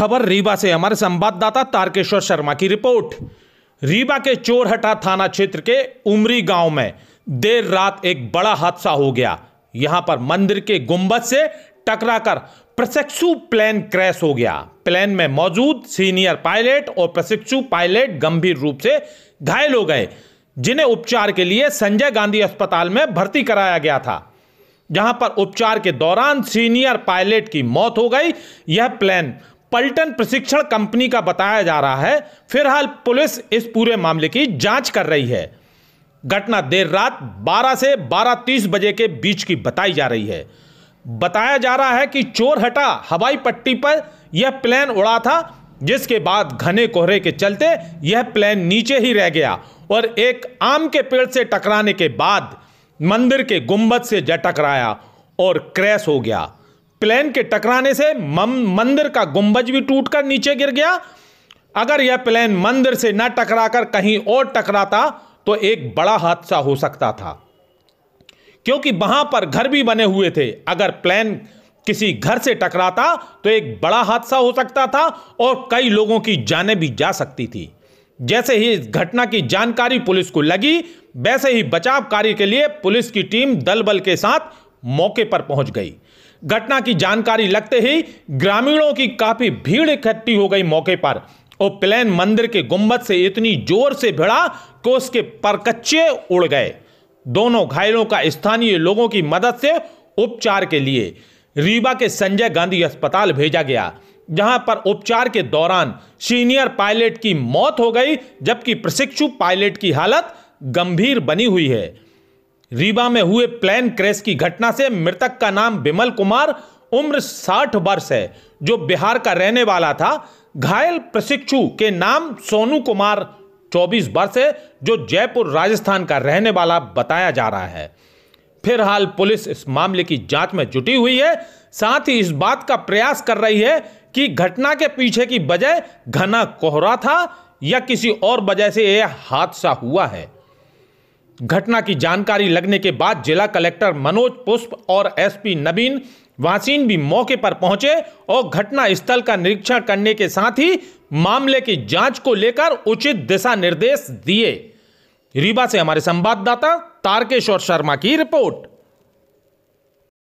खबर रीवा से हमारे संवाददाता तारकेश्वर शर्मा की रिपोर्ट रीवा के चोरहटा थाना क्षेत्र के उमरी गांव में देर रात एक बड़ा हादसा हो गया यहां पर मंदिर के गुंबद से टकराकर प्रशिक्षु प्लेन क्रैश हो गया प्लेन में मौजूद सीनियर पायलट और प्रशिक्षु पायलट गंभीर रूप से घायल हो गए जिन्हें उपचार के लिए संजय गांधी अस्पताल में भर्ती कराया गया था जहां पर उपचार के दौरान सीनियर पायलट की मौत हो गई यह प्लेन पलटन प्रशिक्षण कंपनी का बताया जा रहा है फिलहाल पुलिस इस पूरे मामले की जांच कर रही है घटना देर रात 12 से 12:30 बजे के बीच की बताई जा रही है बताया जा रहा है कि चोर हटा हवाई पट्टी पर यह प्लेन उड़ा था जिसके बाद घने कोहरे के चलते यह प्लेन नीचे ही रह गया और एक आम के पेड़ से टकराने के बाद मंदिर के गुंबद से जटकराया टकराया और क्रैश हो गया प्लेन के टकराने से मंदिर का गुंबज भी टूटकर नीचे गिर गया अगर यह प्लेन मंदिर से न टकराकर कहीं और टकराता तो एक बड़ा हादसा हो सकता था क्योंकि वहां पर घर भी बने हुए थे अगर प्लेन किसी घर से टकराता तो एक बड़ा हादसा हो सकता था और कई लोगों की जानें भी जा सकती थी जैसे ही इस घटना की जानकारी पुलिस को लगी वैसे ही बचाव कार्य के लिए पुलिस की टीम दल बल के साथ मौके पर पहुंच गई घटना की जानकारी लगते ही ग्रामीणों की काफी भीड़ इकट्ठी हो गई मौके पर प्लेन मंदिर के गुंबद से इतनी जोर से भिड़ा कि उसके परकच्चे उड़ गए दोनों घायलों का स्थानीय लोगों की मदद से उपचार के लिए रीवा के संजय गांधी अस्पताल भेजा गया जहां पर उपचार के दौरान सीनियर पायलट की मौत हो गई जबकि प्रशिक्षु पायलट की हालत गंभीर बनी हुई है रीवा में हुए प्लेन क्रैश की घटना से मृतक का नाम बिमल कुमार उम्र 60 वर्ष है जो बिहार का रहने वाला था घायल प्रशिक्षु के नाम सोनू कुमार 24 वर्ष है जो जयपुर राजस्थान का रहने वाला बताया जा रहा है फिलहाल पुलिस इस मामले की जांच में जुटी हुई है साथ ही इस बात का प्रयास कर रही है कि घटना के पीछे की वजह घना कोहरा था या किसी और वजह से यह हादसा हुआ है घटना की जानकारी लगने के बाद जिला कलेक्टर मनोज पुष्प और एसपी नवीन वासीन भी मौके पर पहुंचे और घटना स्थल का निरीक्षण करने के साथ ही मामले की जांच को लेकर उचित दिशा निर्देश दिए रीवा से हमारे संवाददाता तारकेश्वर शर्मा की रिपोर्ट